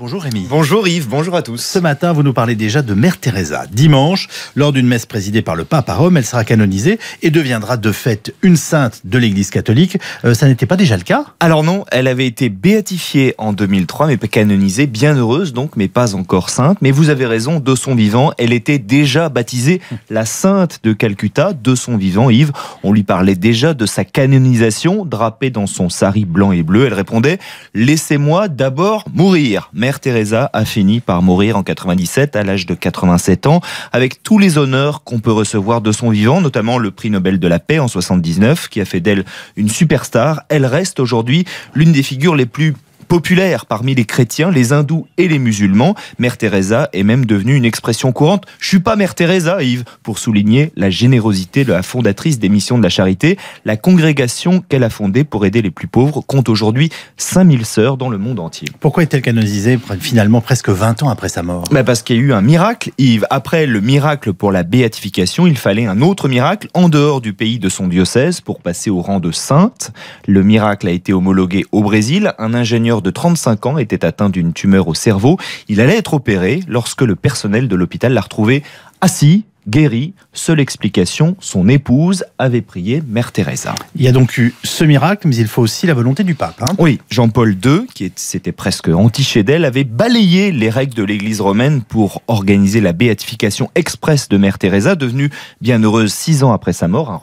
Bonjour Rémi. Bonjour Yves, bonjour à tous. Ce matin, vous nous parlez déjà de Mère Teresa. Dimanche, lors d'une messe présidée par le pape à Rome, elle sera canonisée et deviendra de fait une sainte de l'Église catholique. Euh, ça n'était pas déjà le cas Alors non, elle avait été béatifiée en 2003, mais canonisée, bien heureuse donc, mais pas encore sainte. Mais vous avez raison, de son vivant, elle était déjà baptisée la sainte de Calcutta. De son vivant, Yves, on lui parlait déjà de sa canonisation, drapée dans son sari blanc et bleu. Elle répondait « Laissez-moi d'abord mourir » mère Teresa a fini par mourir en 97 à l'âge de 87 ans, avec tous les honneurs qu'on peut recevoir de son vivant, notamment le prix Nobel de la paix en 79, qui a fait d'elle une superstar. Elle reste aujourd'hui l'une des figures les plus populaire parmi les chrétiens, les hindous et les musulmans. Mère Teresa est même devenue une expression courante. Je suis pas Mère Teresa, Yves, pour souligner la générosité de la fondatrice des missions de la charité. La congrégation qu'elle a fondée pour aider les plus pauvres compte aujourd'hui 5000 sœurs dans le monde entier. Pourquoi est-elle canonisée finalement presque 20 ans après sa mort mais bah, Parce qu'il y a eu un miracle, Yves. Après le miracle pour la béatification, il fallait un autre miracle en dehors du pays de son diocèse pour passer au rang de sainte. Le miracle a été homologué au Brésil. Un ingénieur de 35 ans était atteint d'une tumeur au cerveau. Il allait être opéré lorsque le personnel de l'hôpital l'a retrouvé assis guéri. Seule explication, son épouse avait prié Mère Teresa. Il y a donc eu ce miracle, mais il faut aussi la volonté du pape. Hein. oui, Jean-Paul II, qui s'était presque anti d'elle, avait balayé les règles de l'Église romaine pour organiser la béatification expresse de Mère Teresa, devenue bienheureuse six ans après sa mort, un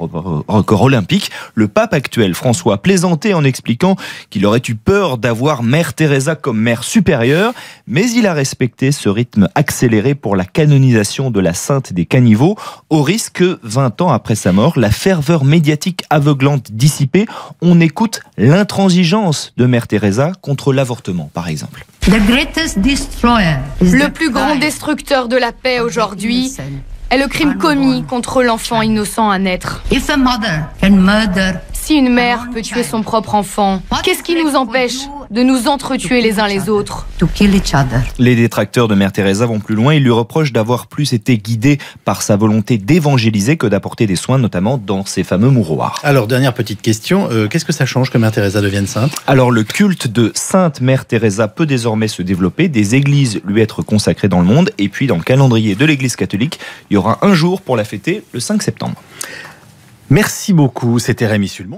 record olympique. Le pape actuel, François, plaisantait en expliquant qu'il aurait eu peur d'avoir Mère Teresa comme mère supérieure, mais il a respecté ce rythme accéléré pour la canonisation de la sainte des canyons au risque que 20 ans après sa mort, la ferveur médiatique aveuglante dissipée, on écoute l'intransigeance de Mère Teresa contre l'avortement, par exemple. Le plus grand destructeur de la paix aujourd'hui est le crime commis contre l'enfant innocent à naître. Si une mère peut tuer son propre enfant, qu'est-ce qui nous empêche de nous entretuer les uns les autres Les détracteurs de Mère Teresa vont plus loin. Ils lui reprochent d'avoir plus été guidé par sa volonté d'évangéliser que d'apporter des soins, notamment dans ses fameux mouroirs. Alors, dernière petite question. Euh, qu'est-ce que ça change que Mère Teresa devienne sainte Alors, le culte de Sainte Mère Teresa peut désormais se développer, des églises lui être consacrées dans le monde, et puis dans le calendrier de l'Église catholique, il y aura un jour pour la fêter, le 5 septembre. Merci beaucoup, c'était Rémi Sulmon.